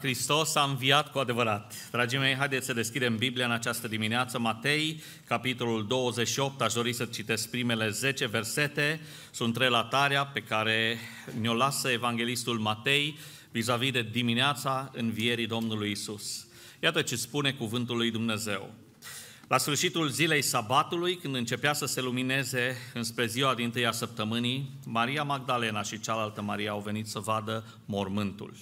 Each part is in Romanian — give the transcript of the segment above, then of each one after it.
Hristos a înviat cu adevărat. Dragii mei, haideți să deschidem Biblia în această dimineață. Matei, capitolul 28, aș dori să citesc primele 10 versete. Sunt relatarea pe care ne-o lasă evanghelistul Matei vis-a-vis de dimineața învierii Domnului Isus. Iată ce spune cuvântul lui Dumnezeu. La sfârșitul zilei sabatului, când începea să se lumineze înspre ziua din tâia săptămânii, Maria Magdalena și cealaltă Maria au venit să vadă mormântul.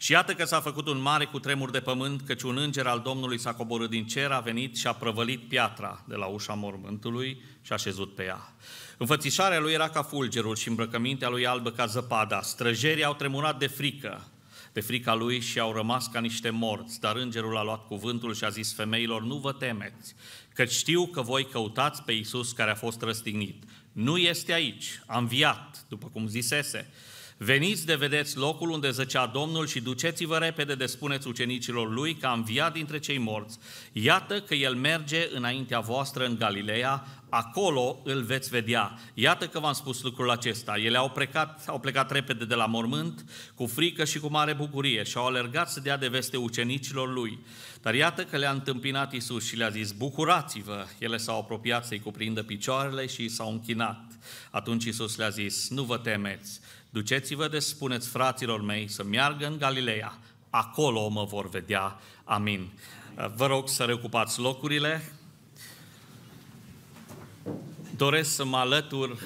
Și iată că s-a făcut un mare cutremur de pământ, căci un înger al Domnului s-a coborât din cer, a venit și a prăvălit piatra de la ușa mormântului și a șezut pe ea. Înfățișarea lui era ca fulgerul și îmbrăcămintea lui albă ca zăpada. Străjerii au tremurat de frică, de frica lui și au rămas ca niște morți, dar îngerul a luat cuvântul și a zis femeilor, nu vă temeți, că știu că voi căutați pe Iisus care a fost răstignit. Nu este aici, a înviat, după cum zisese. Veniți de vedeți locul unde zăcea Domnul și duceți-vă repede de spuneți ucenicilor lui că am viat dintre cei morți. Iată că el merge înaintea voastră în Galileea, acolo îl veți vedea. Iată că v-am spus lucrul acesta. Ele au plecat, au plecat repede de la mormânt, cu frică și cu mare bucurie și au alergat să dea de veste ucenicilor lui. Dar iată că le-a întâmpinat Isus și le-a zis, bucurați-vă! Ele s-au apropiat să-i cuprindă picioarele și s-au închinat. Atunci Isus le-a zis, nu vă temeți, Duceți-vă de spuneți fraților mei să meargă în Galileea, acolo mă vor vedea. Amin. Vă rog să recupați locurile. Doresc să mă alătur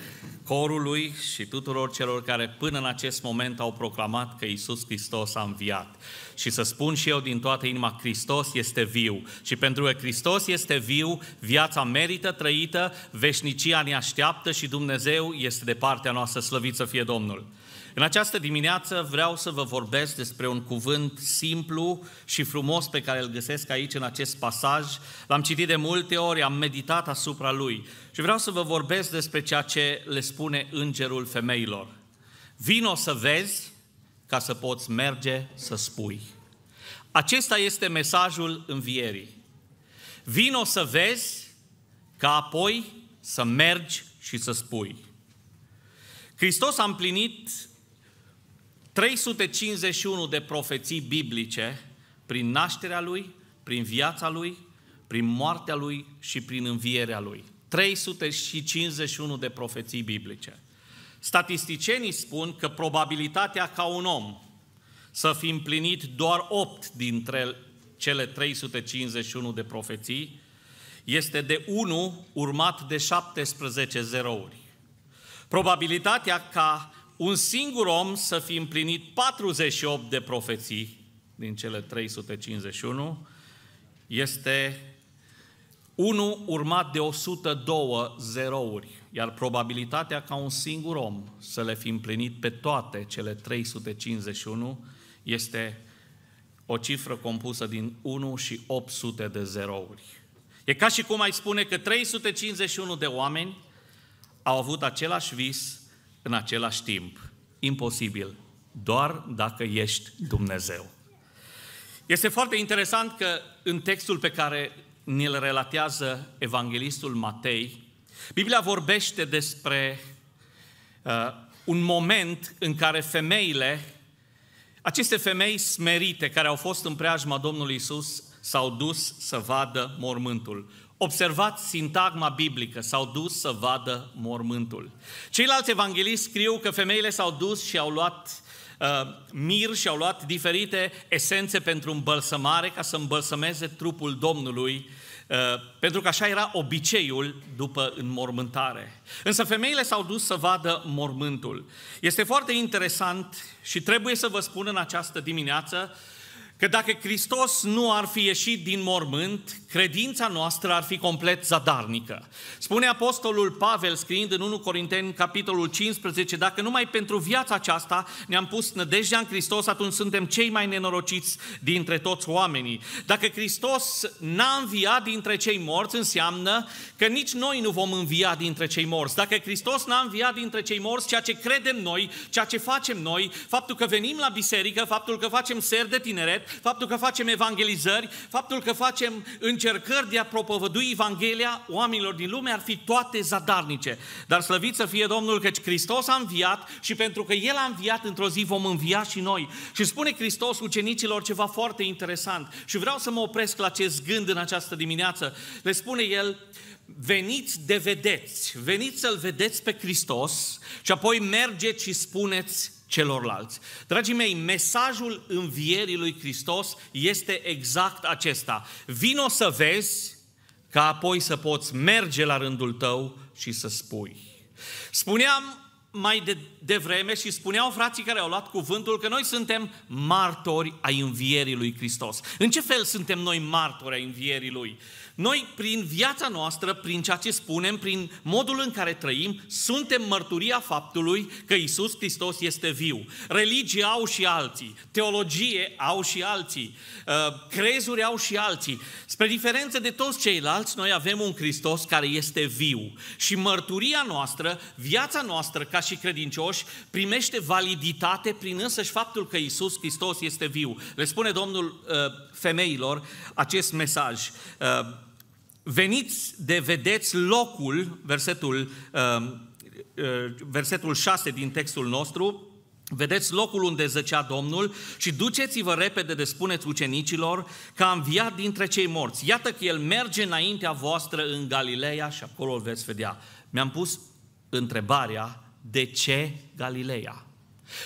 corului și tuturor celor care până în acest moment au proclamat că Isus Hristos a înviat. Și să spun și eu din toată inima, Hristos este viu. Și pentru că Hristos este viu, viața merită trăită, veșnicia ne așteaptă și Dumnezeu este de partea noastră, slăvit să fie Domnul. În această dimineață vreau să vă vorbesc despre un cuvânt simplu și frumos pe care îl găsesc aici în acest pasaj. L-am citit de multe ori, am meditat asupra lui și vreau să vă vorbesc despre ceea ce le spune îngerul femeilor. Vino să vezi ca să poți merge să spui. Acesta este mesajul învierii. Vino să vezi ca apoi să mergi și să spui. Hristos a împlinit 351 de profeții biblice prin nașterea lui, prin viața lui, prin moartea lui și prin învierea lui. 351 de profeții biblice. Statisticienii spun că probabilitatea ca un om să fi împlinit doar 8 dintre cele 351 de profeții este de 1 urmat de 17 zerouri. Probabilitatea ca un singur om să fi împlinit 48 de profeții din cele 351 este unul urmat de 102 zerouri, iar probabilitatea ca un singur om să le fi împlinit pe toate cele 351 este o cifră compusă din 1 și 800 de zerouri. E ca și cum ai spune că 351 de oameni au avut același vis, în același timp. Imposibil. Doar dacă ești Dumnezeu. Este foarte interesant că în textul pe care ne-l relatează evanghelistul Matei, Biblia vorbește despre uh, un moment în care femeile, aceste femei smerite care au fost în preajma Domnului Isus, s-au dus să vadă mormântul observați sintagma biblică, s-au dus să vadă mormântul. Ceilalți evangeliști scriu că femeile s-au dus și au luat uh, mir și au luat diferite esențe pentru îmbălsămare ca să îmbălsămeze trupul Domnului uh, pentru că așa era obiceiul după înmormântare. Însă femeile s-au dus să vadă mormântul. Este foarte interesant și trebuie să vă spun în această dimineață Că dacă Hristos nu ar fi ieșit din mormânt, credința noastră ar fi complet zadarnică. Spune Apostolul Pavel, scriind în 1 Corinteni, capitolul 15, dacă numai pentru viața aceasta ne-am pus nădejdea în Hristos, atunci suntem cei mai nenorociți dintre toți oamenii. Dacă Hristos n-a înviat dintre cei morți, înseamnă că nici noi nu vom învia dintre cei morți. Dacă Hristos n-a înviat dintre cei morți, ceea ce credem noi, ceea ce facem noi, faptul că venim la biserică, faptul că facem ser de tineret, faptul că facem evangelizări, faptul că facem încercări de a propovădui Evanghelia oamenilor din lume, ar fi toate zadarnice. Dar slăvit să fie Domnul căci Hristos a înviat și pentru că El a înviat, într-o zi vom învia și noi. Și spune Hristos ucenicilor ceva foarte interesant și vreau să mă opresc la acest gând în această dimineață. Le spune El, veniți de vedeți, veniți să-L vedeți pe Hristos și apoi mergeți și spuneți celorlalți. Dragii mei, mesajul învierii lui Hristos este exact acesta. Vino să vezi, ca apoi să poți merge la rândul tău și să spui. Spuneam mai de, devreme și spuneau frații care au luat cuvântul că noi suntem martori ai învierii lui Hristos. În ce fel suntem noi martori ai învierii lui? Noi, prin viața noastră, prin ceea ce spunem, prin modul în care trăim, suntem mărturia faptului că Isus Hristos este viu. Religie au și alții, teologie au și alții, uh, crezuri au și alții. Spre diferență de toți ceilalți, noi avem un Hristos care este viu. Și mărturia noastră, viața noastră ca și credincioși, primește validitate prin însăși faptul că Isus Hristos este viu. Le spune Domnul uh, femeilor acest mesaj. Uh, Veniți de vedeți locul, versetul, um, uh, versetul 6 din textul nostru, Vedeți locul unde zăcea Domnul și duceți-vă repede de spuneți ucenicilor că a înviat dintre cei morți. Iată că El merge înaintea voastră în Galileea și acolo îl veți vedea. Mi-am pus întrebarea, de ce Galileea?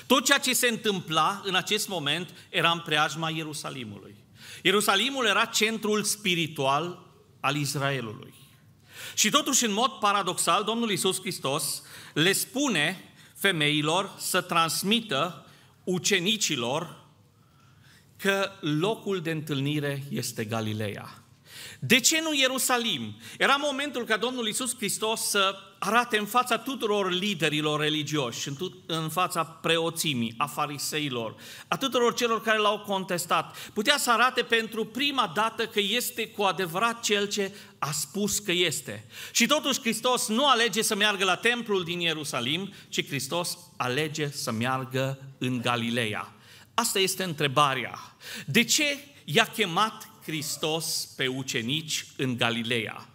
Tot ceea ce se întâmpla în acest moment era în preajma Ierusalimului. Ierusalimul era centrul spiritual al Israelului. Și totuși, în mod paradoxal, Domnul Isus Hristos le spune femeilor să transmită ucenicilor că locul de întâlnire este Galileea. De ce nu Ierusalim? Era momentul ca Domnul Isus Hristos să arate în fața tuturor liderilor religioși, în, în fața preoțimii, a fariseilor, a tuturor celor care l-au contestat. Putea să arate pentru prima dată că este cu adevărat cel ce a spus că este. Și totuși Hristos nu alege să meargă la templul din Ierusalim, ci Hristos alege să meargă în Galileea. Asta este întrebarea. De ce i-a chemat Hristos pe ucenici în Galileea.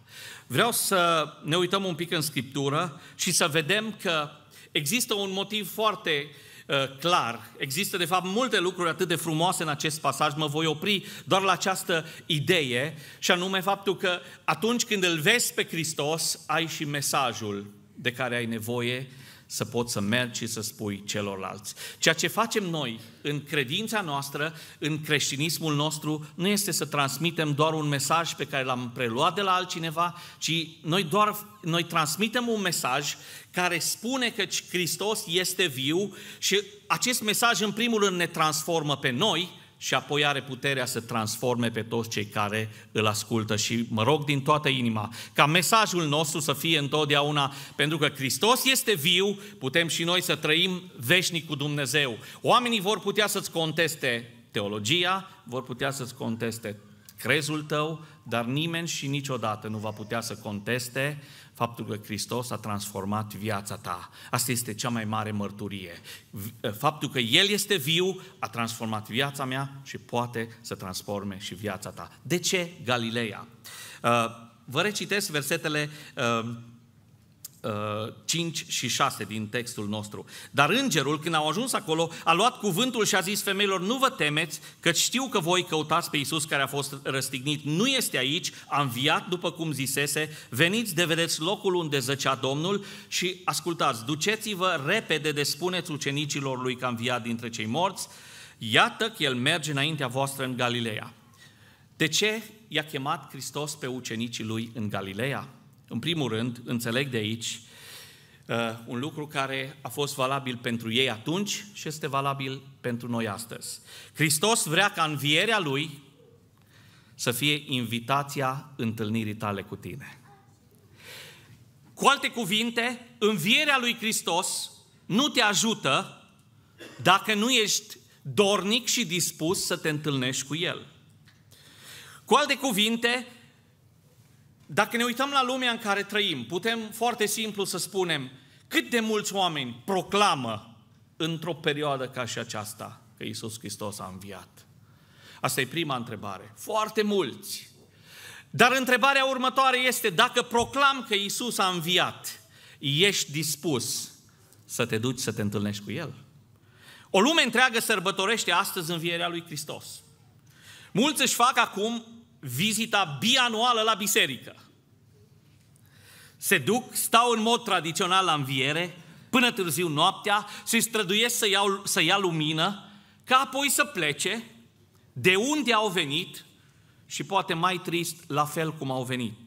Vreau să ne uităm un pic în Scriptură și să vedem că există un motiv foarte uh, clar. Există, de fapt, multe lucruri atât de frumoase în acest pasaj. Mă voi opri doar la această idee, și anume faptul că atunci când îl vezi pe Hristos, ai și mesajul de care ai nevoie să poți să mergi și să spui celorlalți. Ceea ce facem noi în credința noastră, în creștinismul nostru, nu este să transmitem doar un mesaj pe care l-am preluat de la altcineva, ci noi doar noi transmitem un mesaj care spune că Hristos este viu și acest mesaj în primul rând ne transformă pe noi, și apoi are puterea să transforme pe toți cei care îl ascultă. Și mă rog din toată inima ca mesajul nostru să fie întotdeauna, pentru că Hristos este viu, putem și noi să trăim veșnic cu Dumnezeu. Oamenii vor putea să-ți conteste teologia, vor putea să-ți conteste crezul tău, dar nimeni și niciodată nu va putea să conteste faptul că Hristos a transformat viața ta. Asta este cea mai mare mărturie. Faptul că El este viu a transformat viața mea și poate să transforme și viața ta. De ce Galileea? Vă recitesc versetele 5 uh, și 6 din textul nostru. Dar îngerul, când au ajuns acolo, a luat cuvântul și a zis femeilor, nu vă temeți, că știu că voi căutați pe Iisus care a fost răstignit. Nu este aici, a înviat după cum zisese, veniți de vedeți locul unde zăcea Domnul și ascultați, duceți-vă repede de spuneți ucenicilor lui că a înviat dintre cei morți, iată că el merge înaintea voastră în Galileea. De ce i-a chemat Hristos pe ucenicii lui în Galileea? În primul rând, înțeleg de aici uh, un lucru care a fost valabil pentru ei atunci și este valabil pentru noi astăzi. Hristos vrea ca învierea Lui să fie invitația întâlnirii tale cu tine. Cu alte cuvinte, învierea lui Hristos nu te ajută dacă nu ești dornic și dispus să te întâlnești cu El. Cu alte cuvinte, dacă ne uităm la lumea în care trăim, putem foarte simplu să spunem cât de mulți oameni proclamă într-o perioadă ca și aceasta că Isus Hristos a înviat. Asta e prima întrebare. Foarte mulți. Dar întrebarea următoare este, dacă proclam că Isus a înviat, ești dispus să te duci să te întâlnești cu El? O lume întreagă sărbătorește astăzi învierea lui Hristos. Mulți își fac acum vizita bianuală la biserică. Se duc, stau în mod tradițional la înviere, până târziu noaptea, se străduiesc să, iau, să ia lumină, ca apoi să plece de unde au venit și poate mai trist, la fel cum au venit.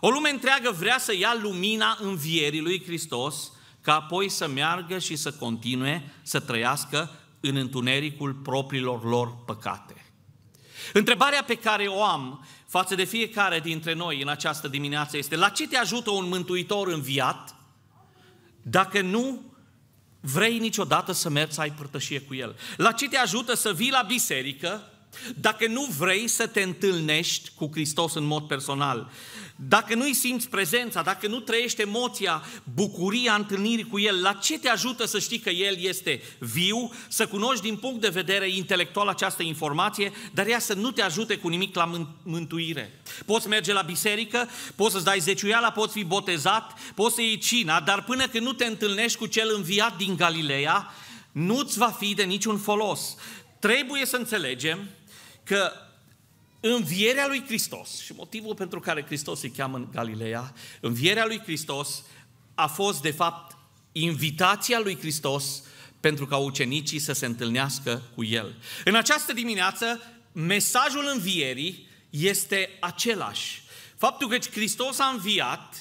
O lume întreagă vrea să ia lumina învierii lui Hristos, ca apoi să meargă și să continue să trăiască în întunericul propriilor lor păcate. Întrebarea pe care o am față de fiecare dintre noi în această dimineață este la ce te ajută un mântuitor înviat dacă nu vrei niciodată să mergi să ai părtășie cu el? La ce te ajută să vii la biserică dacă nu vrei să te întâlnești cu Hristos în mod personal? Dacă nu-i simți prezența, dacă nu trăiești emoția, bucuria întâlnirii cu El, la ce te ajută să știi că El este viu, să cunoști din punct de vedere intelectual această informație, dar ea să nu te ajute cu nimic la mântuire. Poți merge la biserică, poți să-ți dai zeciuiala, poți fi botezat, poți să iei cina, dar până când nu te întâlnești cu Cel înviat din Galileea, nu-ți va fi de niciun folos. Trebuie să înțelegem că învierea lui Hristos și motivul pentru care Hristos îi cheamă în Galileea, învierea lui Hristos a fost de fapt invitația lui Hristos pentru ca ucenicii să se întâlnească cu El. În această dimineață, mesajul învierii este același. Faptul că Hristos a înviat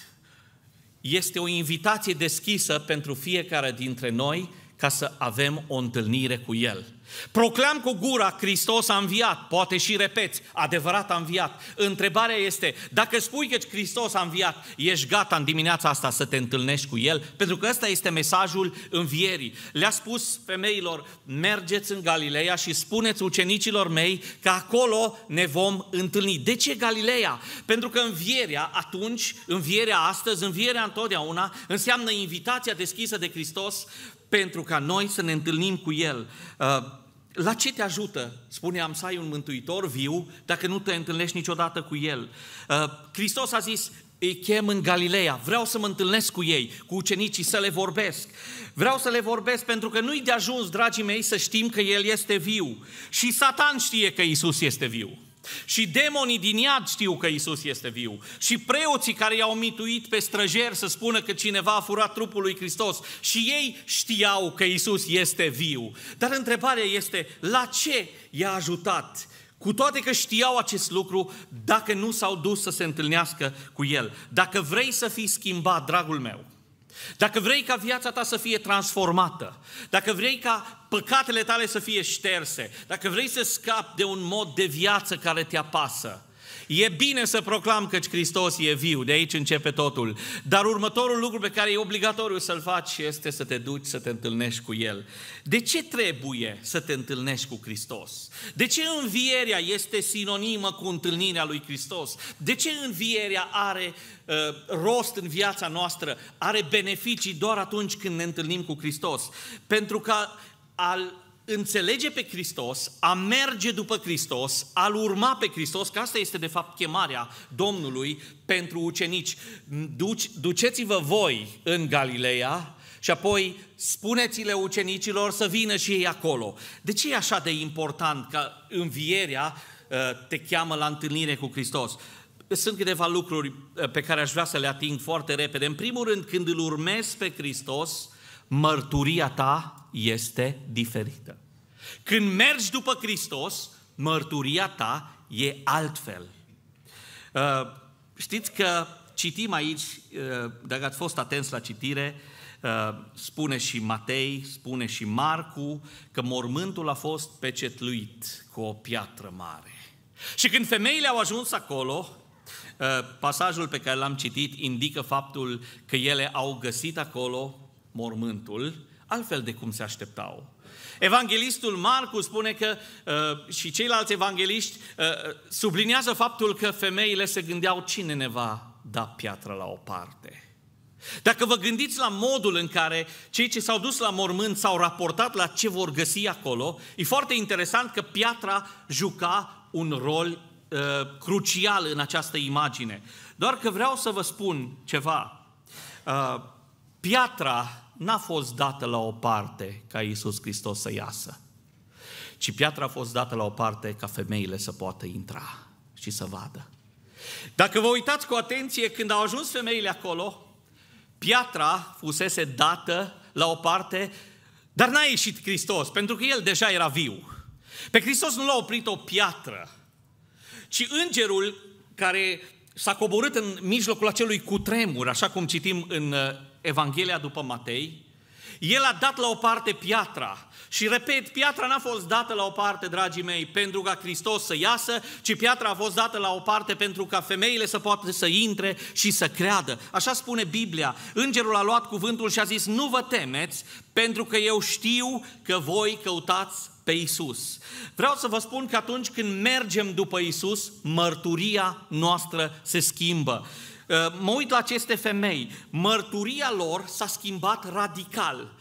este o invitație deschisă pentru fiecare dintre noi ca să avem o întâlnire cu El. Proclam cu gura, Hristos a înviat, poate și repeți, adevărat a înviat. Întrebarea este, dacă spui că Hristos a înviat, ești gata în dimineața asta să te întâlnești cu El? Pentru că ăsta este mesajul învierii. Le-a spus femeilor, mergeți în Galileea și spuneți ucenicilor mei că acolo ne vom întâlni. De ce Galileea? Pentru că învierea atunci, învierea astăzi, învierea întotdeauna, înseamnă invitația deschisă de Hristos pentru ca noi să ne întâlnim cu El. Uh, la ce te ajută, spuneam, să ai un mântuitor viu dacă nu te întâlnești niciodată cu El? Uh, Hristos a zis, îi chem în Galileea, vreau să mă întâlnesc cu ei, cu ucenicii, să le vorbesc. Vreau să le vorbesc pentru că nu-i de ajuns, dragii mei, să știm că El este viu. Și Satan știe că Isus este viu. Și demonii din iad știu că Isus este viu. Și preoții care i-au mituit pe străjer să spună că cineva a furat trupul lui Hristos. Și ei știau că Isus este viu. Dar întrebarea este, la ce i-a ajutat? Cu toate că știau acest lucru, dacă nu s-au dus să se întâlnească cu el. Dacă vrei să fii schimbat, dragul meu, dacă vrei ca viața ta să fie transformată, dacă vrei ca păcatele tale să fie șterse, dacă vrei să scapi de un mod de viață care te apasă, E bine să proclam că Hristos e viu, de aici începe totul. Dar următorul lucru pe care e obligatoriu să-l faci este să te duci să te întâlnești cu El. De ce trebuie să te întâlnești cu Hristos? De ce învierea este sinonimă cu întâlnirea lui Hristos? De ce învierea are uh, rost în viața noastră, are beneficii doar atunci când ne întâlnim cu Hristos? Pentru că al înțelege pe Hristos, a merge după Hristos, a-L urma pe Hristos, că asta este de fapt chemarea Domnului pentru ucenici. Duci, duceți-vă voi în Galileea și apoi spuneți-le ucenicilor să vină și ei acolo. De ce e așa de important că învierea ă, te cheamă la întâlnire cu Hristos? Sunt câteva lucruri ă, pe care aș vrea să le ating foarte repede. În primul rând, când îl urmezi pe Hristos, mărturia ta este diferită. Când mergi după Hristos, mărturia ta e altfel. Uh, știți că citim aici, uh, dacă ați fost atenți la citire, uh, spune și Matei, spune și Marcu că mormântul a fost pecetluit cu o piatră mare. Și când femeile au ajuns acolo, pasajul pe care l-am citit indică faptul că ele au găsit acolo mormântul altfel de cum se așteptau. Evanghelistul Marcu spune că uh, și ceilalți evangeliști uh, subliniază faptul că femeile se gândeau cine ne va da piatră la o parte. Dacă vă gândiți la modul în care cei ce s-au dus la mormânt s-au raportat la ce vor găsi acolo, e foarte interesant că piatra juca un rol uh, crucial în această imagine. Doar că vreau să vă spun ceva. Uh, piatra n-a fost dată la o parte ca Iisus Hristos să iasă, ci piatra a fost dată la o parte ca femeile să poată intra și să vadă. Dacă vă uitați cu atenție, când au ajuns femeile acolo, piatra fusese dată la o parte, dar n-a ieșit Hristos, pentru că el deja era viu. Pe Hristos nu l-a oprit o piatră, ci îngerul care s-a coborât în mijlocul acelui cutremur, așa cum citim în uh, Evanghelia după Matei, el a dat la o parte piatra. Și repet, piatra n-a fost dată la o parte, dragii mei, pentru ca Hristos să iasă, ci piatra a fost dată la o parte pentru ca femeile să poată să intre și să creadă. Așa spune Biblia. Îngerul a luat cuvântul și a zis, nu vă temeți, pentru că eu știu că voi căutați pe Isus. Vreau să vă spun că atunci când mergem după Isus, mărturia noastră se schimbă. Mă uit la aceste femei. Mărturia lor s-a schimbat radical.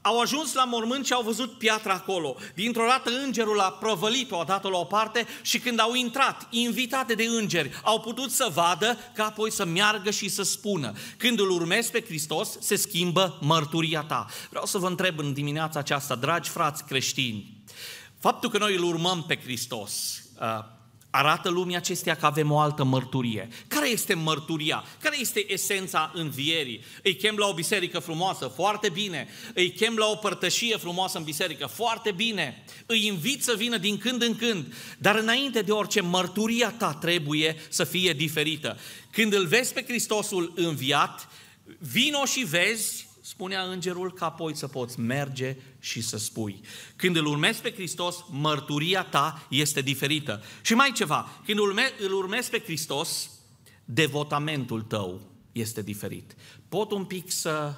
Au ajuns la mormânt și au văzut piatra acolo. Dintr-o dată îngerul a prăvălit-o, a dat-o la o parte și când au intrat, invitate de îngeri, au putut să vadă ca apoi să meargă și să spună. Când îl urmezi pe Hristos, se schimbă mărturia ta. Vreau să vă întreb în dimineața aceasta, dragi frați creștini, faptul că noi îl urmăm pe Hristos, uh, arată lumii acestea că avem o altă mărturie. Care este mărturia? Care este esența învierii? Îi chem la o biserică frumoasă, foarte bine. Îi chem la o părtășie frumoasă în biserică, foarte bine. Îi invit să vină din când în când. Dar înainte de orice, mărturia ta trebuie să fie diferită. Când îl vezi pe Hristosul înviat, vino și vezi spunea îngerul, ca apoi să poți merge și să spui. Când îl urmezi pe Hristos, mărturia ta este diferită. Și mai ceva, când îl urmezi pe Hristos, devotamentul tău este diferit. Pot un pic să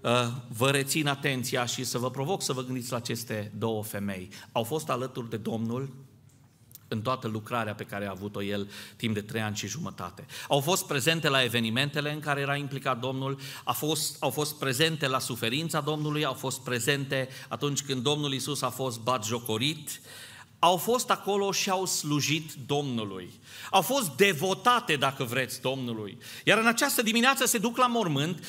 uh, vă rețin atenția și să vă provoc să vă gândiți la aceste două femei. Au fost alături de Domnul în toată lucrarea pe care a avut-o el timp de trei ani și jumătate. Au fost prezente la evenimentele în care era implicat Domnul, a fost, au fost prezente la suferința Domnului, au fost prezente atunci când Domnul Isus a fost batjocorit, au fost acolo și au slujit Domnului. Au fost devotate, dacă vreți, Domnului. Iar în această dimineață se duc la mormânt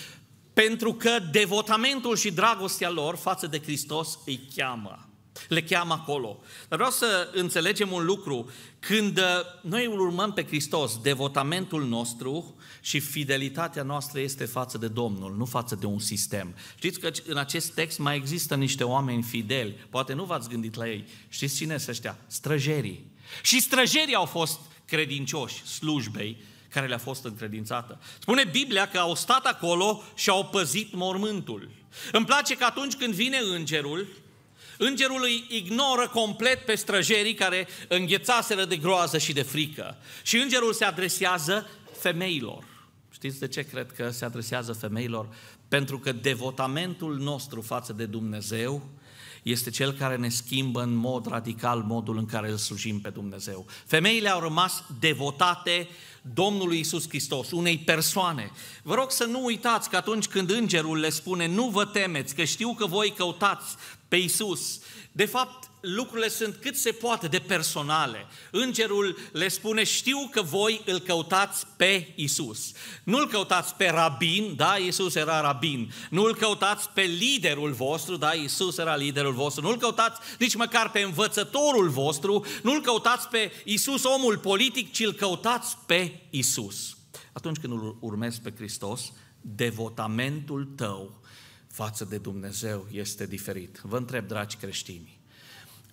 pentru că devotamentul și dragostea lor față de Hristos îi cheamă. Le cheamă acolo. Dar vreau să înțelegem un lucru. Când uh, noi îl urmăm pe Hristos, devotamentul nostru și fidelitatea noastră este față de Domnul, nu față de un sistem. Știți că în acest text mai există niște oameni fideli. Poate nu v-ați gândit la ei. Știți cine sunt ăștia? Străjerii. Și străjerii au fost credincioși slujbei care le-a fost încredințată. Spune Biblia că au stat acolo și au păzit mormântul. Îmi place că atunci când vine îngerul, Îngerul îi ignoră complet pe străjerii care înghețaseră de groază și de frică. Și îngerul se adresează femeilor. Știți de ce cred că se adresează femeilor? Pentru că devotamentul nostru față de Dumnezeu este cel care ne schimbă în mod radical modul în care îl slujim pe Dumnezeu. Femeile au rămas devotate Domnului Isus Hristos, unei persoane. Vă rog să nu uitați că atunci când îngerul le spune nu vă temeți, că știu că voi căutați pe Isus, de fapt lucrurile sunt cât se poate de personale. Îngerul le spune, știu că voi îl căutați pe Isus. nu îl căutați pe rabin, da, Isus era rabin. nu îl căutați pe liderul vostru, da, Isus era liderul vostru. nu îl căutați nici măcar pe învățătorul vostru. nu îl căutați pe Isus, omul politic, ci îl căutați pe Isus. Atunci când îl urmezi pe Hristos, devotamentul tău față de Dumnezeu este diferit. Vă întreb, dragi creștini,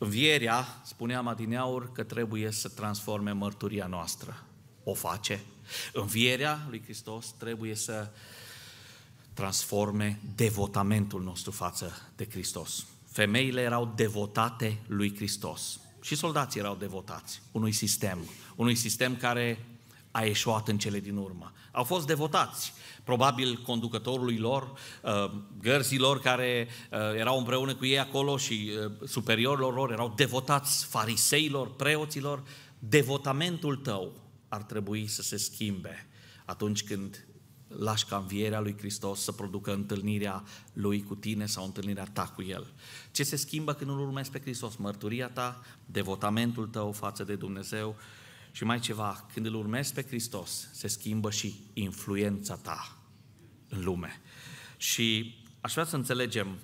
Învierea, spuneam adineaur, că trebuie să transforme mărturia noastră. O face. Învierea lui Hristos trebuie să transforme devotamentul nostru față de Hristos. Femeile erau devotate lui Hristos. Și soldații erau devotați unui sistem, unui sistem care a eșuat în cele din urmă. Au fost devotați, probabil conducătorului lor, uh, gărzilor care uh, erau împreună cu ei acolo și uh, superiorilor lor, erau devotați fariseilor, preoților. Devotamentul tău ar trebui să se schimbe atunci când lași ca învierea lui Hristos să producă întâlnirea lui cu tine sau întâlnirea ta cu el. Ce se schimbă când îl urmezi pe Hristos? Mărturia ta, devotamentul tău față de Dumnezeu, și mai ceva, când îl urmezi pe Hristos, se schimbă și influența ta în lume. Și aș vrea să înțelegem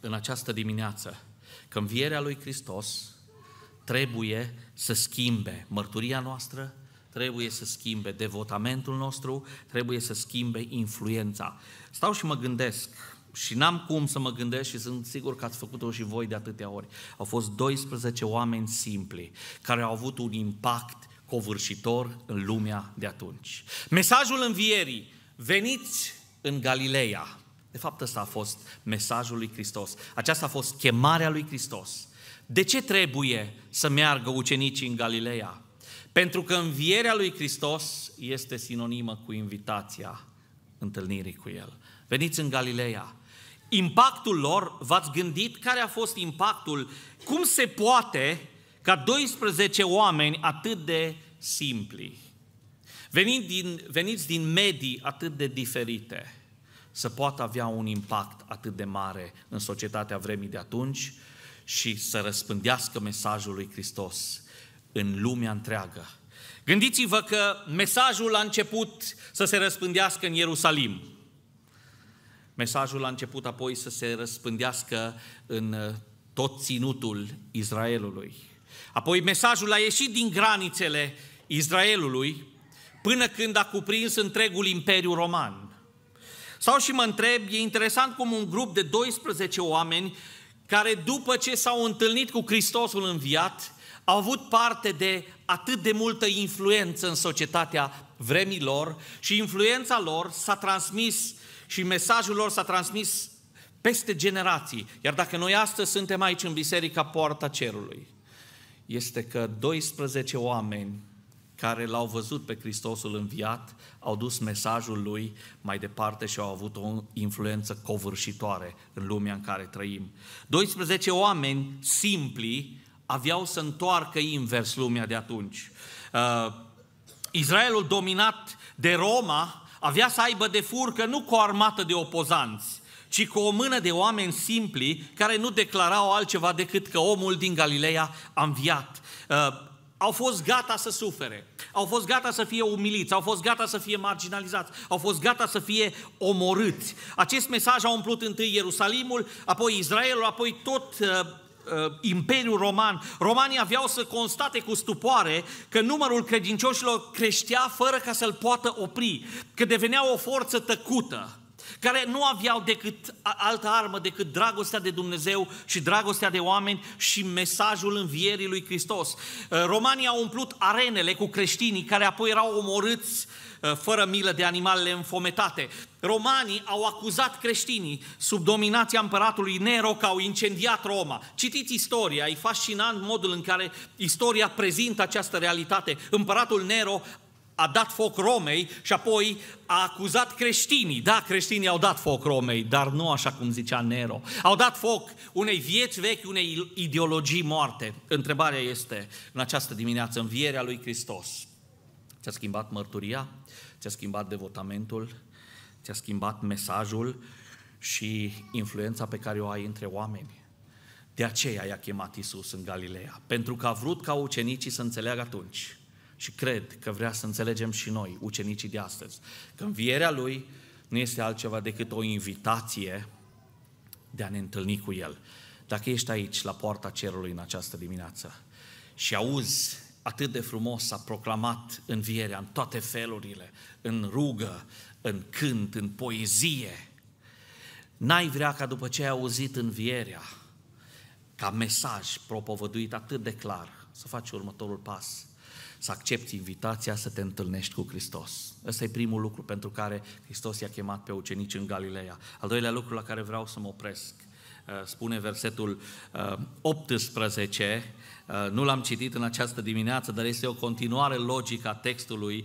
în această dimineață că învierea lui Hristos trebuie să schimbe mărturia noastră, trebuie să schimbe devotamentul nostru, trebuie să schimbe influența. Stau și mă gândesc și n-am cum să mă gândesc și sunt sigur că ați făcut-o și voi de atâtea ori. Au fost 12 oameni simpli care au avut un impact covârșitor în lumea de atunci. Mesajul învierii, veniți în Galileea. De fapt, ăsta a fost mesajul lui Hristos. Aceasta a fost chemarea lui Hristos. De ce trebuie să meargă ucenicii în Galileea? Pentru că învierea lui Hristos este sinonimă cu invitația întâlnirii cu El. Veniți în Galileea, impactul lor, v-ați gândit care a fost impactul? Cum se poate ca 12 oameni atât de simpli, veniți din, veniți din medii atât de diferite, să poată avea un impact atât de mare în societatea vremii de atunci și să răspândească mesajul lui Hristos în lumea întreagă. Gândiți-vă că mesajul a început să se răspândească în Ierusalim. Mesajul a început apoi să se răspândească în uh, tot ținutul Israelului. Apoi mesajul a ieșit din granițele Israelului până când a cuprins întregul Imperiu Roman. Sau și mă întreb, e interesant cum un grup de 12 oameni care după ce s-au întâlnit cu Hristosul înviat, au avut parte de atât de multă influență în societatea vremilor și influența lor s-a transmis și mesajul lor s-a transmis peste generații. Iar dacă noi astăzi suntem aici în Biserica Poarta Cerului, este că 12 oameni care l-au văzut pe Hristosul înviat, au dus mesajul lui mai departe și au avut o influență covârșitoare în lumea în care trăim. 12 oameni simpli aveau să întoarcă invers lumea de atunci. Uh, Israelul dominat de Roma avea să aibă de furcă nu cu o armată de opozanți, ci cu o mână de oameni simpli care nu declarau altceva decât că omul din Galileea a înviat. Uh, au fost gata să sufere, au fost gata să fie umiliți, au fost gata să fie marginalizați, au fost gata să fie omorâți. Acest mesaj a umplut întâi Ierusalimul, apoi Israelul, apoi tot uh, uh, Imperiul Roman, romanii aveau să constate cu stupoare că numărul credincioșilor creștea fără ca să-l poată opri, că devenea o forță tăcută care nu aveau decât altă armă decât dragostea de Dumnezeu și dragostea de oameni și mesajul învierii lui Hristos. Uh, romanii au umplut arenele cu creștinii care apoi erau omorâți uh, fără milă de animalele înfometate. Romanii au acuzat creștinii sub dominația împăratului Nero că au incendiat Roma. Citiți istoria, e fascinant modul în care istoria prezintă această realitate. Împăratul Nero a dat foc Romei și apoi a acuzat creștinii. Da, creștinii au dat foc Romei, dar nu așa cum zicea Nero. Au dat foc unei vieți vechi, unei ideologii moarte. Întrebarea este în această dimineață, învierea lui Hristos. Ți-a schimbat mărturia? Ți-a schimbat devotamentul? Ți-a schimbat mesajul și influența pe care o ai între oameni? De aceea i-a chemat Isus în Galileea, pentru că a vrut ca ucenicii să înțeleagă atunci și cred că vrea să înțelegem și noi, ucenicii de astăzi, că învierea Lui nu este altceva decât o invitație de a ne întâlni cu El. Dacă ești aici, la poarta cerului în această dimineață și auzi atât de frumos a proclamat învierea în toate felurile, în rugă, în cânt, în poezie, n-ai vrea ca după ce ai auzit învierea, ca mesaj propovăduit atât de clar, să faci următorul pas – să accepti invitația să te întâlnești cu Hristos. Ăsta e primul lucru pentru care Hristos i-a chemat pe ucenici în Galileea. Al doilea lucru la care vreau să mă opresc, uh, spune versetul 18, uh, uh, nu l-am citit în această dimineață, dar este o continuare logică a textului,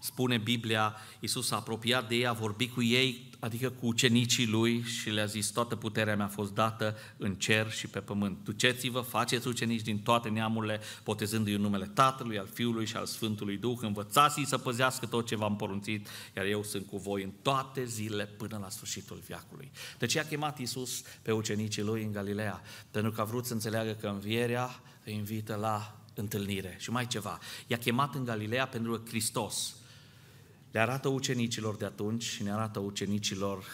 spune Biblia, Iisus a apropiat de ei, a vorbit cu ei adică cu ucenicii lui și le-a zis, toată puterea mi-a fost dată în cer și pe pământ. Duceți-vă, faceți ucenici din toate neamurile, botezându-i în numele Tatălui, al Fiului și al Sfântului Duh, învățați-i să păzească tot ce v-am poruncit, iar eu sunt cu voi în toate zilele până la sfârșitul viacului. De deci a chemat Iisus pe ucenicii lui în Galileea? Pentru că a vrut să înțeleagă că învierea îi invită la întâlnire. Și mai ceva, i-a chemat în Galileea pentru că Hristos, le arată ucenicilor de atunci și ne arată ucenicilor,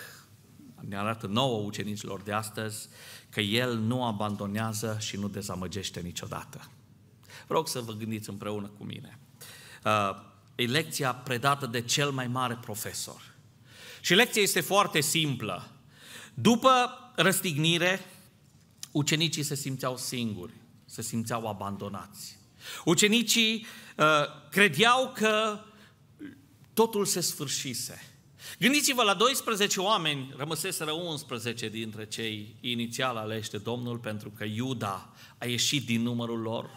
ne arată nouă ucenicilor de astăzi că El nu abandonează și nu dezamăgește niciodată. Rog să vă gândiți împreună cu mine. Uh, e lecția predată de cel mai mare profesor. Și lecția este foarte simplă. După răstignire, ucenicii se simțeau singuri, se simțeau abandonați. Ucenicii uh, credeau că totul se sfârșise. Gândiți-vă la 12 oameni, rămăseseră 11 dintre cei inițial aleși de Domnul, pentru că Iuda a ieșit din numărul lor.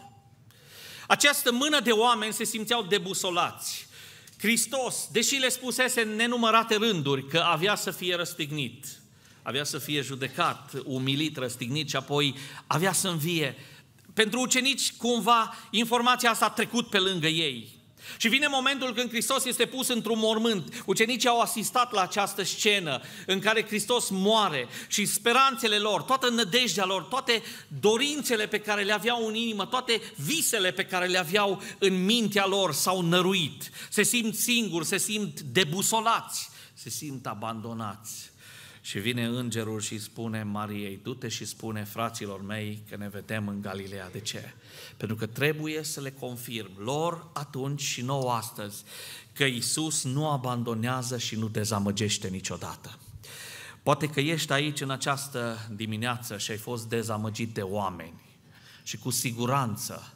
Această mână de oameni se simțeau debusolați. Hristos, deși le spusese în nenumărate rânduri că avea să fie răstignit, avea să fie judecat, umilit, răstignit și apoi avea să învie, pentru ucenici cumva informația asta a trecut pe lângă ei. Și vine momentul când Hristos este pus într-un mormânt. Ucenicii au asistat la această scenă în care Hristos moare și speranțele lor, toată nădejdea lor, toate dorințele pe care le aveau în inimă, toate visele pe care le aveau în mintea lor s-au năruit. Se simt singuri, se simt debusolați, se simt abandonați. Și vine îngerul și spune Mariei, du-te și spune fraților mei că ne vedem în Galileea. De ce? Pentru că trebuie să le confirm lor atunci și nouă astăzi că Isus nu abandonează și nu dezamăgește niciodată. Poate că ești aici în această dimineață și ai fost dezamăgit de oameni și cu siguranță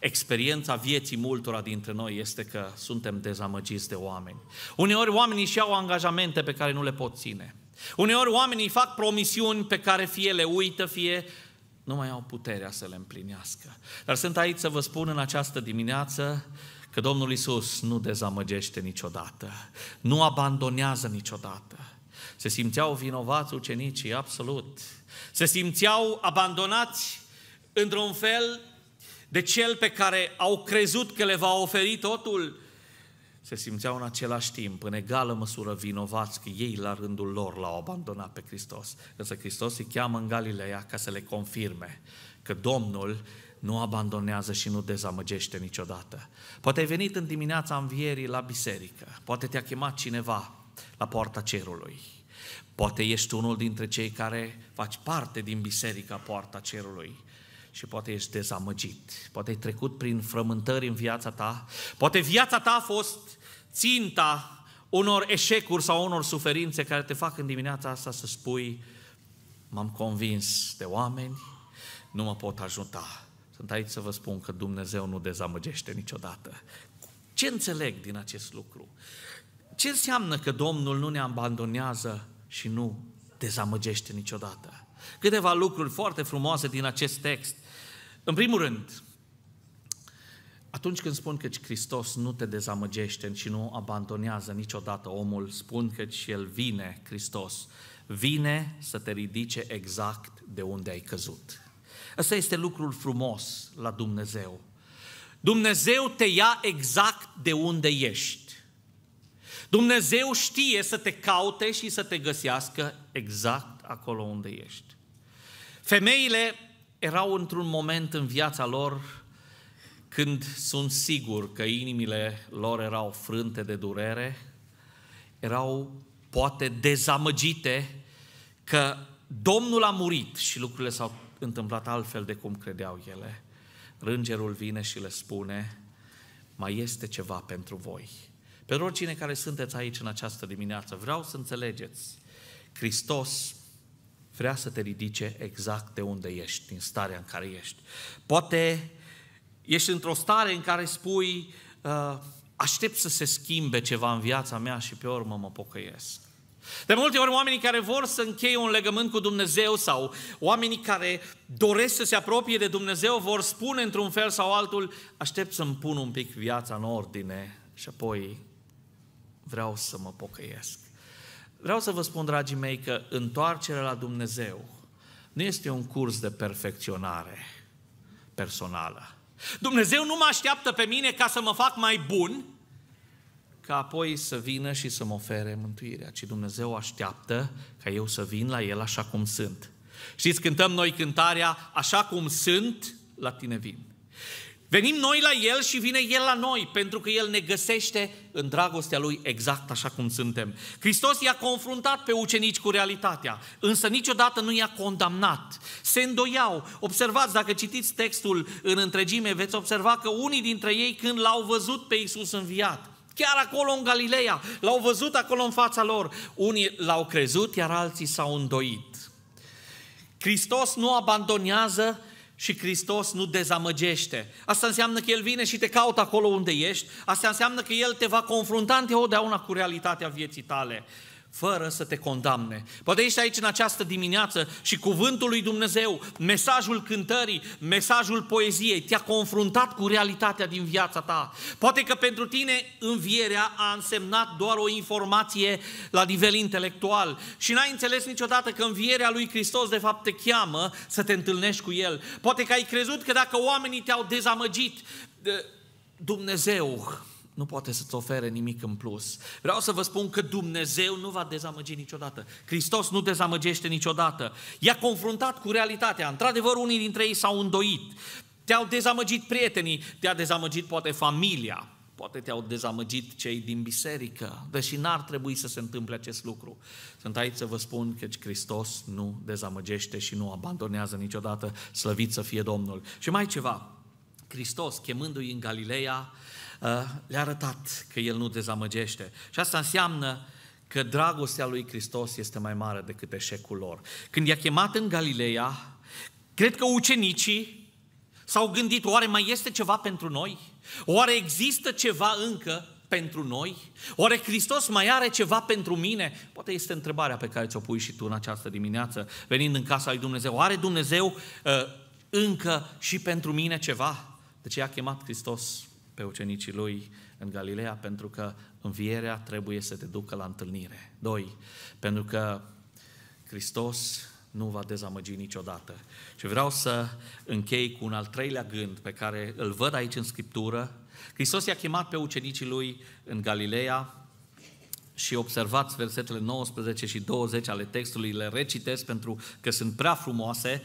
experiența vieții multora dintre noi este că suntem dezamăgiți de oameni. Uneori oamenii și au angajamente pe care nu le pot ține. Uneori oamenii fac promisiuni pe care fie le uită, fie nu mai au puterea să le împlinească. Dar sunt aici să vă spun în această dimineață că Domnul Isus nu dezamăgește niciodată, nu abandonează niciodată. Se simțeau vinovați ucenicii, absolut. Se simțeau abandonați într-un fel de cel pe care au crezut că le va oferi totul, se simțeau în același timp, în egală măsură, vinovați că ei, la rândul lor, l-au abandonat pe Hristos. Însă Hristos îi cheamă în Galileea ca să le confirme că Domnul nu abandonează și nu dezamăgește niciodată. Poate ai venit în dimineața învierii la biserică, poate te-a chemat cineva la poarta cerului, poate ești unul dintre cei care faci parte din biserica poarta cerului și poate ești dezamăgit, poate ai trecut prin frământări în viața ta, poate viața ta a fost ținta unor eșecuri sau unor suferințe care te fac în dimineața asta să spui m-am convins de oameni, nu mă pot ajuta. Sunt aici să vă spun că Dumnezeu nu dezamăgește niciodată. Ce înțeleg din acest lucru? Ce înseamnă că Domnul nu ne abandonează și nu dezamăgește niciodată? Câteva lucruri foarte frumoase din acest text. În primul rând, atunci când spun că Hristos nu te dezamăgește și nu abandonează niciodată omul, spun că El vine, Hristos, vine să te ridice exact de unde ai căzut. Ăsta este lucrul frumos la Dumnezeu. Dumnezeu te ia exact de unde ești. Dumnezeu știe să te caute și să te găsească exact acolo unde ești. Femeile erau într-un moment în viața lor când sunt sigur că inimile lor erau frânte de durere, erau poate dezamăgite că Domnul a murit și lucrurile s-au întâmplat altfel de cum credeau ele. Rângerul vine și le spune, mai este ceva pentru voi. Pentru oricine care sunteți aici în această dimineață, vreau să înțelegeți, Hristos vrea să te ridice exact de unde ești, din starea în care ești. Poate Ești într-o stare în care spui, uh, aștept să se schimbe ceva în viața mea și pe urmă mă pocăiesc. De multe ori oamenii care vor să încheie un legământ cu Dumnezeu sau oamenii care doresc să se apropie de Dumnezeu vor spune într-un fel sau altul, aștept să-mi pun un pic viața în ordine și apoi vreau să mă pocăiesc. Vreau să vă spun, dragii mei, că întoarcerea la Dumnezeu nu este un curs de perfecționare personală Dumnezeu nu mă așteaptă pe mine ca să mă fac mai bun, ca apoi să vină și să mă ofere mântuirea, ci Dumnezeu așteaptă ca eu să vin la El așa cum sunt. Știți, cântăm noi cântarea, așa cum sunt, la tine vin. Venim noi la El și vine El la noi, pentru că El ne găsește în dragostea Lui exact așa cum suntem. Hristos i-a confruntat pe ucenici cu realitatea, însă niciodată nu i-a condamnat. Se îndoiau. Observați, dacă citiți textul în întregime, veți observa că unii dintre ei, când l-au văzut pe Iisus înviat, chiar acolo în Galileea, l-au văzut acolo în fața lor, unii l-au crezut, iar alții s-au îndoit. Hristos nu abandonează și Hristos nu dezamăgește. Asta înseamnă că El vine și te caută acolo unde ești, asta înseamnă că El te va confrunta întotdeauna cu realitatea vieții tale fără să te condamne. Poate ești aici în această dimineață și cuvântul lui Dumnezeu, mesajul cântării, mesajul poeziei te-a confruntat cu realitatea din viața ta. Poate că pentru tine învierea a însemnat doar o informație la nivel intelectual și n-ai înțeles niciodată că învierea lui Hristos de fapt te cheamă să te întâlnești cu El. Poate că ai crezut că dacă oamenii te-au dezamăgit, Dumnezeu nu poate să-ți ofere nimic în plus. Vreau să vă spun că Dumnezeu nu va dezamăgi niciodată. Hristos nu dezamăgește niciodată. I-a confruntat cu realitatea. Într-adevăr, unii dintre ei s-au îndoit. Te-au dezamăgit prietenii, te-a dezamăgit poate familia, poate te-au dezamăgit cei din biserică, deși n-ar trebui să se întâmple acest lucru. Sunt aici să vă spun că Hristos nu dezamăgește și nu abandonează niciodată, slăvit să fie Domnul. Și mai ceva, Hristos, chemându-i în Galileea, Uh, le-a arătat că El nu dezamăgește. Și asta înseamnă că dragostea lui Hristos este mai mare decât eșecul lor. Când i-a chemat în Galileea, cred că ucenicii s-au gândit, oare mai este ceva pentru noi? Oare există ceva încă pentru noi? Oare Hristos mai are ceva pentru mine? Poate este întrebarea pe care ți-o pui și tu în această dimineață, venind în casa lui Dumnezeu. Oare Dumnezeu uh, încă și pentru mine ceva? De ce a chemat Hristos pe ucenicii lui în Galileea pentru că învierea trebuie să te ducă la întâlnire. Doi, pentru că Hristos nu va dezamăgi niciodată. Și vreau să închei cu un al treilea gând pe care îl văd aici în Scriptură. Hristos i-a chemat pe ucenicii lui în Galileea și observați versetele 19 și 20 ale textului, le recitesc pentru că sunt prea frumoase.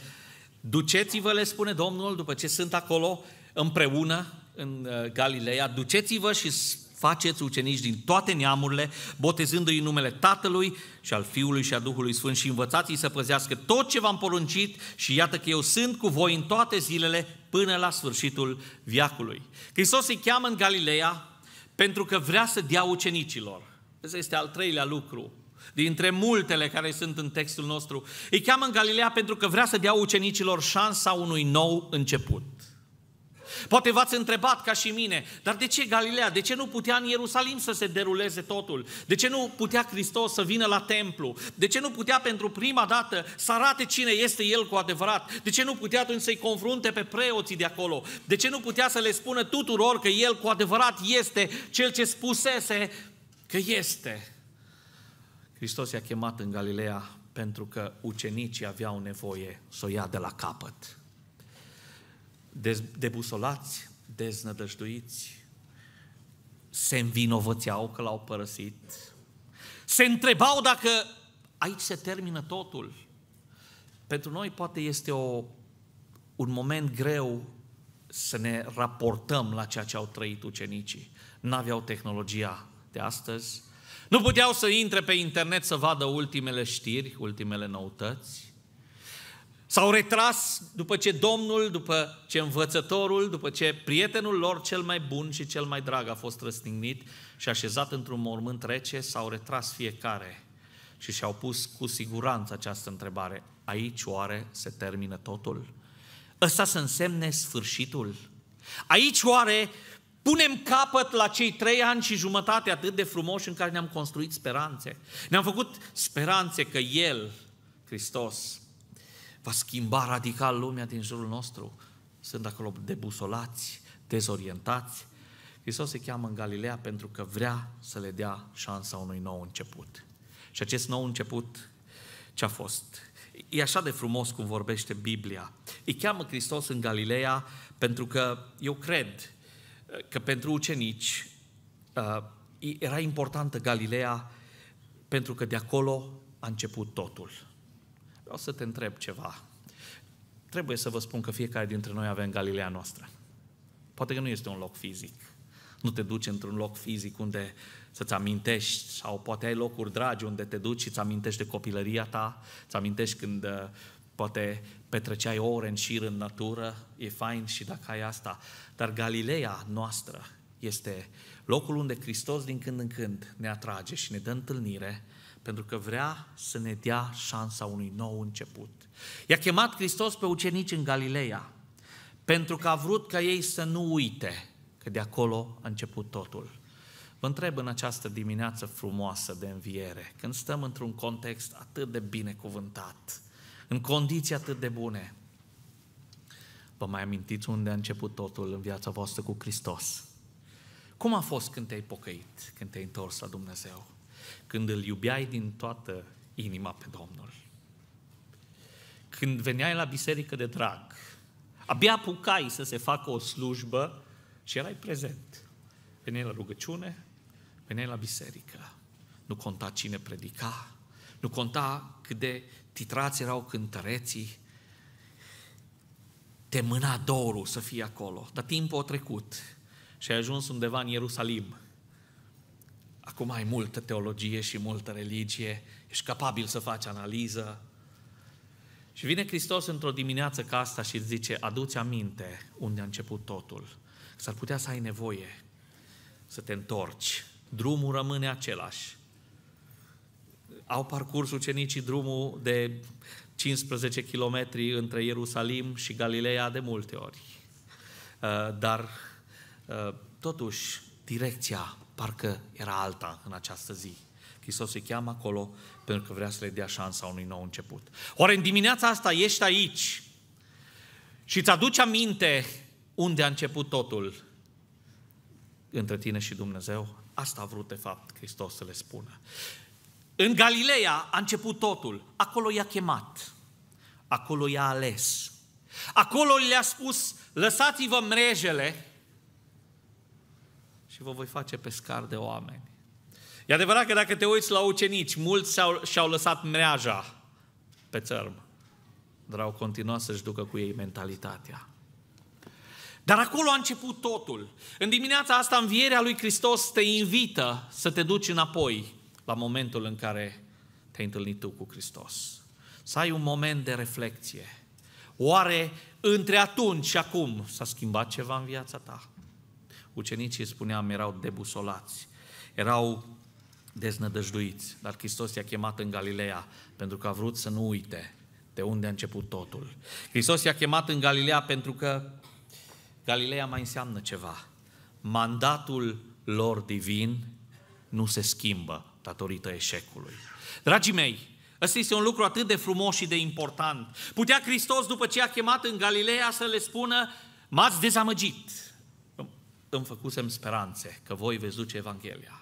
Duceți-vă, le spune Domnul, după ce sunt acolo, împreună în uh, Galileea, duceți-vă și faceți ucenici din toate neamurile, botezându-i în numele Tatălui și al Fiului și al Duhului Sfânt și învățați-i să păzească tot ce v-am poruncit și iată că eu sunt cu voi în toate zilele până la sfârșitul viacului. Hristos îi cheamă în Galileea pentru că vrea să dea ucenicilor. Ăsta este al treilea lucru dintre multele care sunt în textul nostru. Îi cheamă în Galileea pentru că vrea să dea ucenicilor șansa unui nou început. Poate v-ați întrebat ca și mine, dar de ce Galileea? De ce nu putea în Ierusalim să se deruleze totul? De ce nu putea Hristos să vină la templu? De ce nu putea pentru prima dată să arate cine este El cu adevărat? De ce nu putea atunci să-i confrunte pe preoții de acolo? De ce nu putea să le spună tuturor că El cu adevărat este Cel ce spusese că este? Hristos i-a chemat în Galileea pentru că ucenicii aveau nevoie să o ia de la capăt debusolați, deznădăjduiți, se învinovățeau că l-au părăsit, se întrebau dacă aici se termină totul. Pentru noi poate este o, un moment greu să ne raportăm la ceea ce au trăit ucenicii. N-aveau tehnologia de astăzi, nu puteau să intre pe internet să vadă ultimele știri, ultimele noutăți, S-au retras după ce Domnul, după ce învățătorul, după ce prietenul lor cel mai bun și cel mai drag a fost răstignit și așezat într-un mormânt rece, s-au retras fiecare și și-au pus cu siguranță această întrebare. Aici oare se termină totul? Ăsta să însemne sfârșitul? Aici oare Punem capăt la cei trei ani și jumătate atât de frumoși în care ne-am construit speranțe. Ne-am făcut speranțe că El, Hristos, va schimba radical lumea din jurul nostru. Sunt acolo debusolați, dezorientați. Hristos se cheamă în Galileea pentru că vrea să le dea șansa unui nou început. Și acest nou început ce a fost? E așa de frumos cum vorbește Biblia. Îi cheamă Hristos în Galileea pentru că eu cred că pentru ucenici uh, era importantă Galileea pentru că de acolo a început totul. Vreau să te întreb ceva. Trebuie să vă spun că fiecare dintre noi avem Galileea noastră. Poate că nu este un loc fizic. Nu te duci într-un loc fizic unde să-ți amintești sau poate ai locuri dragi unde te duci și îți amintești de copilăria ta, îți amintești când uh, poate petreceai ore în șir în natură, e fain și dacă ai asta. Dar Galileea noastră este locul unde Hristos din când în când ne atrage și ne dă întâlnire pentru că vrea să ne dea șansa unui nou început. I-a chemat Hristos pe ucenici în Galileea, pentru că a vrut ca ei să nu uite că de acolo a început totul. Vă întreb în această dimineață frumoasă de înviere, când stăm într-un context atât de binecuvântat, în condiții atât de bune, vă mai amintiți unde a început totul în viața voastră cu Hristos? Cum a fost când te-ai pocăit, când te-ai întors la Dumnezeu? când îl iubeai din toată inima pe Domnul. Când veneai la biserică de drag, abia apucai să se facă o slujbă și erai prezent. Veneai la rugăciune, veneai la biserică. Nu conta cine predica, nu conta cât de titrați erau cântăreții, te mâna dorul să fii acolo. Dar timpul a trecut și ai ajuns undeva în Ierusalim. Acum ai multă teologie și multă religie, ești capabil să faci analiză. Și vine Hristos într-o dimineață ca asta și îți zice, aduți aminte unde a început totul. S-ar putea să ai nevoie să te întorci. Drumul rămâne același. Au parcurs ucenicii drumul de 15 km între Ierusalim și Galileea de multe ori. Uh, dar uh, totuși, direcția parcă era alta în această zi. Hristos îi cheamă acolo pentru că vrea să le dea șansa unui nou început. Oare în dimineața asta ești aici și îți aduci aminte unde a început totul între tine și Dumnezeu? Asta a vrut de fapt Hristos să le spună. În Galileea a început totul. Acolo i-a chemat. Acolo i-a ales. Acolo le-a spus, lăsați-vă mrejele și vă voi face pescar de oameni. E adevărat că dacă te uiți la ucenici, mulți și-au, și-au lăsat mreaja pe țărm, dar au continuat să-și ducă cu ei mentalitatea. Dar acolo a început totul. În dimineața asta, învierea lui Hristos te invită să te duci înapoi la momentul în care te-ai întâlnit tu cu Hristos. Să ai un moment de reflexie. Oare între atunci și acum s-a schimbat ceva în viața ta? ucenicii, spuneam, erau debusolați, erau deznădăjduiți, dar Hristos i-a chemat în Galileea pentru că a vrut să nu uite de unde a început totul. Hristos i-a chemat în Galileea pentru că Galileea mai înseamnă ceva. Mandatul lor divin nu se schimbă datorită eșecului. Dragii mei, asta este un lucru atât de frumos și de important. Putea Hristos, după ce a chemat în Galileea, să le spună, m-ați dezamăgit, îmi făcusem speranțe că voi veți duce Evanghelia.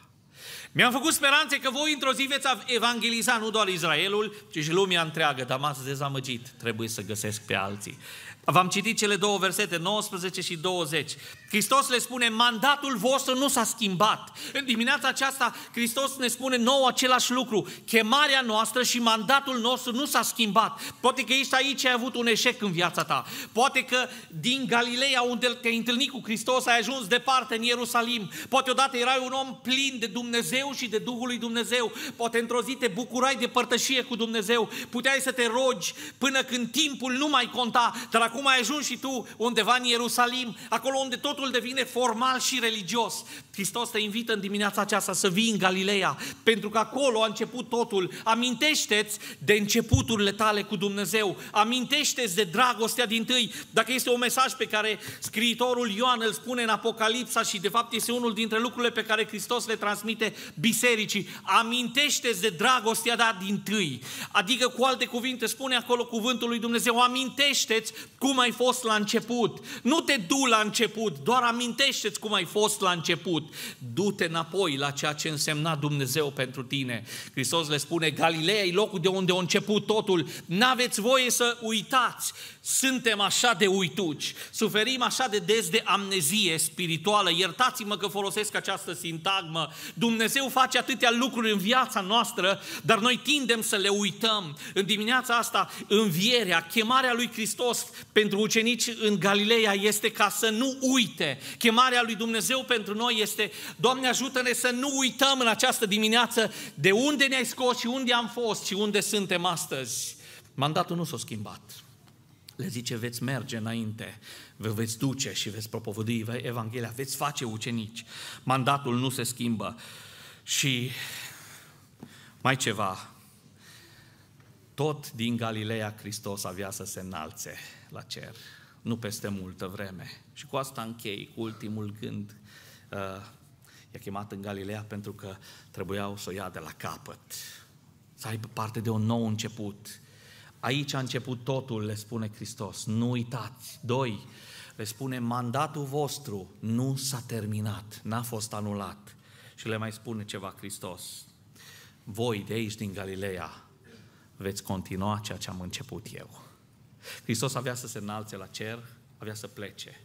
Mi-am făcut speranțe că voi într-o zi veți evangeliza nu doar Israelul, ci și lumea întreagă, dar m-ați dezamăgit, trebuie să găsesc pe alții. V-am citit cele două versete, 19 și 20. Hristos le spune, mandatul vostru nu s-a schimbat. În dimineața aceasta, Hristos ne spune nou același lucru. Chemarea noastră și mandatul nostru nu s-a schimbat. Poate că ești aici, ai avut un eșec în viața ta. Poate că din Galileea, unde te-ai întâlnit cu Hristos, ai ajuns departe în Ierusalim. Poate odată erai un om plin de Dumnezeu și de Duhul lui Dumnezeu. Poate într-o zi te bucurai de părtășie cu Dumnezeu. Puteai să te rogi până când timpul nu mai conta, dar acum ai ajuns și tu undeva în Ierusalim, acolo unde totul devine formal și religios. Hristos te invită în dimineața aceasta să vii în Galileea, pentru că acolo a început totul. Amintește-ți de începuturile tale cu Dumnezeu, amintește-ți de dragostea din tâi. Dacă este un mesaj pe care scriitorul Ioan îl spune în Apocalipsa și de fapt este unul dintre lucrurile pe care Hristos le transmite bisericii, amintește-ți de dragostea ta din tâi. Adică cu alte cuvinte spune acolo cuvântul lui Dumnezeu, amintește-ți cum ai fost la început. Nu te du la început, doar amintește-ți cum ai fost la început. Du-te înapoi la ceea ce însemna Dumnezeu pentru tine. Hristos le spune, Galileea e locul de unde a început totul. N-aveți voie să uitați. Suntem așa de uituci, suferim așa de des de amnezie spirituală. Iertați-mă că folosesc această sintagmă. Dumnezeu face atâtea lucruri în viața noastră, dar noi tindem să le uităm. În dimineața asta, învierea, chemarea lui Hristos pentru ucenici în Galileea este ca să nu uite. Chemarea lui Dumnezeu pentru noi este, Doamne ajută-ne să nu uităm în această dimineață de unde ne-ai scos și unde am fost și unde suntem astăzi. Mandatul nu s-a schimbat. Le zice, veți merge înainte, vă veți duce și veți propovădui Evanghelia, veți face ucenici. Mandatul nu se schimbă. Și mai ceva, tot din Galileea Hristos avea să se înalțe la cer, nu peste multă vreme. Și cu asta închei, cu ultimul gând. Uh, i-a chemat în Galileea pentru că trebuiau să o ia de la capăt. Să aibă parte de un nou început. Aici a început totul, le spune Hristos. Nu uitați. Doi, le spune, mandatul vostru nu s-a terminat, n-a fost anulat. Și le mai spune ceva Hristos. Voi de aici din Galileea veți continua ceea ce am început eu. Hristos avea să se înalțe la cer, avea să plece.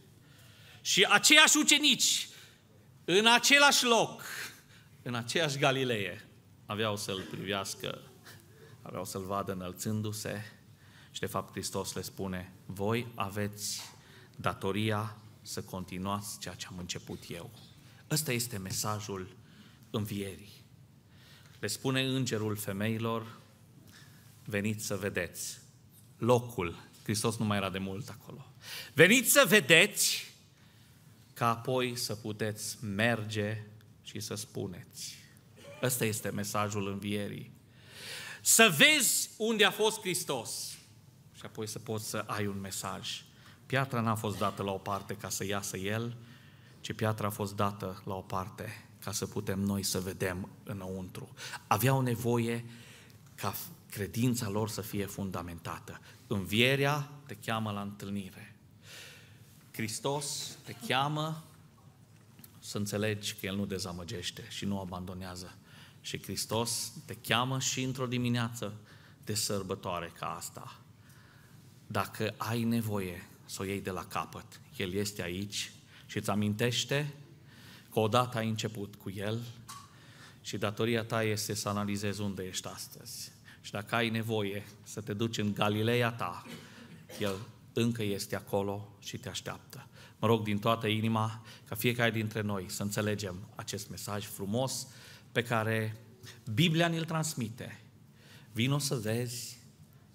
Și aceiași ucenici, în același loc, în aceeași Galilee, aveau să-L privească, aveau să-L vadă înălțându-se și de fapt Hristos le spune, voi aveți datoria să continuați ceea ce am început eu. Ăsta este mesajul învierii. Le spune îngerul femeilor, veniți să vedeți locul. Hristos nu mai era de mult acolo. Veniți să vedeți ca apoi să puteți merge și să spuneți. Ăsta este mesajul învierii. Să vezi unde a fost Hristos și apoi să poți să ai un mesaj. Piatra n-a fost dată la o parte ca să iasă El, ci piatra a fost dată la o parte ca să putem noi să vedem înăuntru. Aveau nevoie ca credința lor să fie fundamentată. Învierea te cheamă la întâlnire. Hristos te cheamă să înțelegi că El nu dezamăgește și nu abandonează. Și Hristos te cheamă și într-o dimineață de sărbătoare ca asta. Dacă ai nevoie să o iei de la capăt, El este aici și îți amintește că odată ai început cu El și datoria ta este să analizezi unde ești astăzi. Și dacă ai nevoie să te duci în Galileea ta, El încă este acolo și te așteaptă. Mă rog din toată inima ca fiecare dintre noi să înțelegem acest mesaj frumos pe care Biblia ne-l transmite. Vino să vezi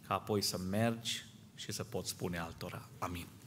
ca apoi să mergi și să poți spune altora. Amin.